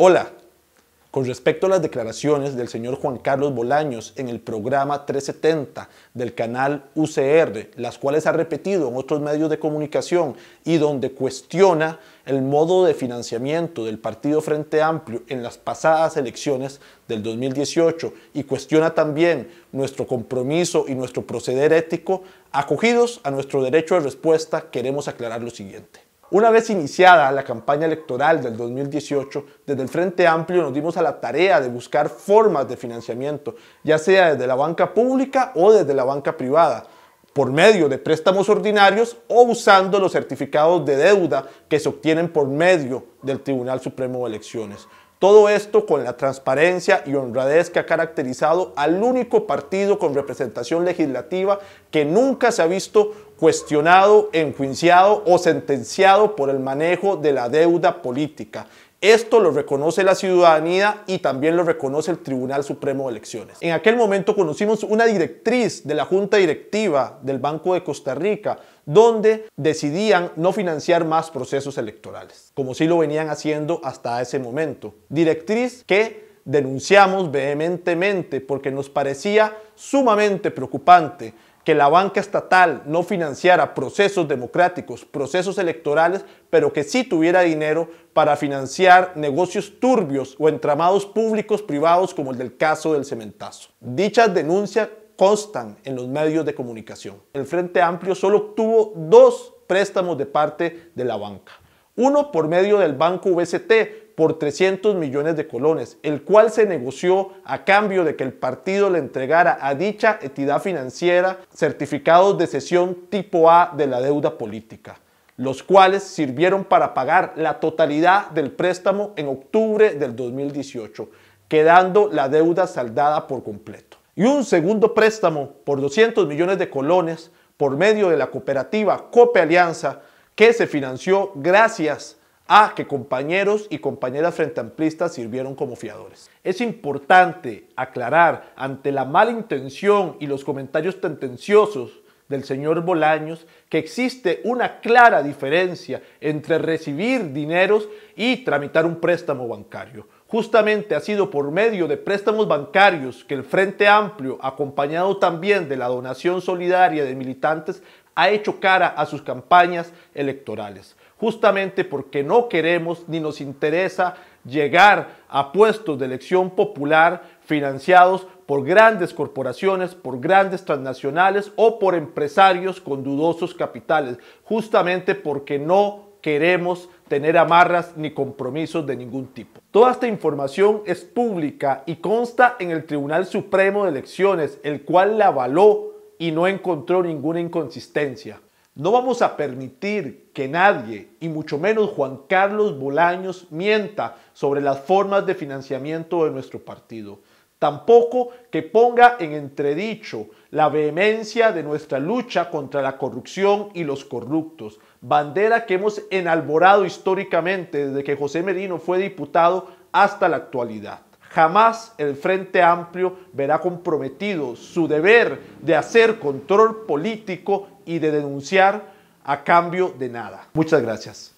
Hola, con respecto a las declaraciones del señor Juan Carlos Bolaños en el programa 370 del canal UCR, las cuales ha repetido en otros medios de comunicación y donde cuestiona el modo de financiamiento del Partido Frente Amplio en las pasadas elecciones del 2018 y cuestiona también nuestro compromiso y nuestro proceder ético, acogidos a nuestro derecho de respuesta, queremos aclarar lo siguiente. Una vez iniciada la campaña electoral del 2018, desde el Frente Amplio nos dimos a la tarea de buscar formas de financiamiento, ya sea desde la banca pública o desde la banca privada, por medio de préstamos ordinarios o usando los certificados de deuda que se obtienen por medio del Tribunal Supremo de Elecciones. Todo esto con la transparencia y honradez que ha caracterizado al único partido con representación legislativa que nunca se ha visto cuestionado, enjuiciado o sentenciado por el manejo de la deuda política. Esto lo reconoce la ciudadanía y también lo reconoce el Tribunal Supremo de Elecciones. En aquel momento conocimos una directriz de la Junta Directiva del Banco de Costa Rica donde decidían no financiar más procesos electorales, como si lo venían haciendo hasta ese momento. Directriz que denunciamos vehementemente porque nos parecía sumamente preocupante que la banca estatal no financiara procesos democráticos, procesos electorales, pero que sí tuviera dinero para financiar negocios turbios o entramados públicos privados como el del caso del cementazo. Dichas denuncias constan en los medios de comunicación. El Frente Amplio solo obtuvo dos préstamos de parte de la banca. Uno por medio del Banco VST, por 300 millones de colones, el cual se negoció a cambio de que el partido le entregara a dicha entidad financiera certificados de cesión tipo A de la deuda política los cuales sirvieron para pagar la totalidad del préstamo en octubre del 2018, quedando la deuda saldada por completo. Y un segundo préstamo por 200 millones de colones por medio de la cooperativa Cope Alianza, que se financió gracias a que compañeros y compañeras frente amplistas sirvieron como fiadores. Es importante aclarar ante la mala intención y los comentarios tendenciosos del señor Bolaños que existe una clara diferencia entre recibir dineros y tramitar un préstamo bancario. Justamente ha sido por medio de préstamos bancarios que el Frente Amplio, acompañado también de la donación solidaria de militantes, ha hecho cara a sus campañas electorales, justamente porque no queremos ni nos interesa llegar a puestos de elección popular financiados por grandes corporaciones, por grandes transnacionales o por empresarios con dudosos capitales, justamente porque no queremos tener amarras ni compromisos de ningún tipo. Toda esta información es pública y consta en el Tribunal Supremo de Elecciones, el cual la avaló y no encontró ninguna inconsistencia. No vamos a permitir que nadie, y mucho menos Juan Carlos Bolaños, mienta sobre las formas de financiamiento de nuestro partido. Tampoco que ponga en entredicho la vehemencia de nuestra lucha contra la corrupción y los corruptos, bandera que hemos enalborado históricamente desde que José Merino fue diputado hasta la actualidad. Jamás el Frente Amplio verá comprometido su deber de hacer control político y de denunciar a cambio de nada. Muchas gracias.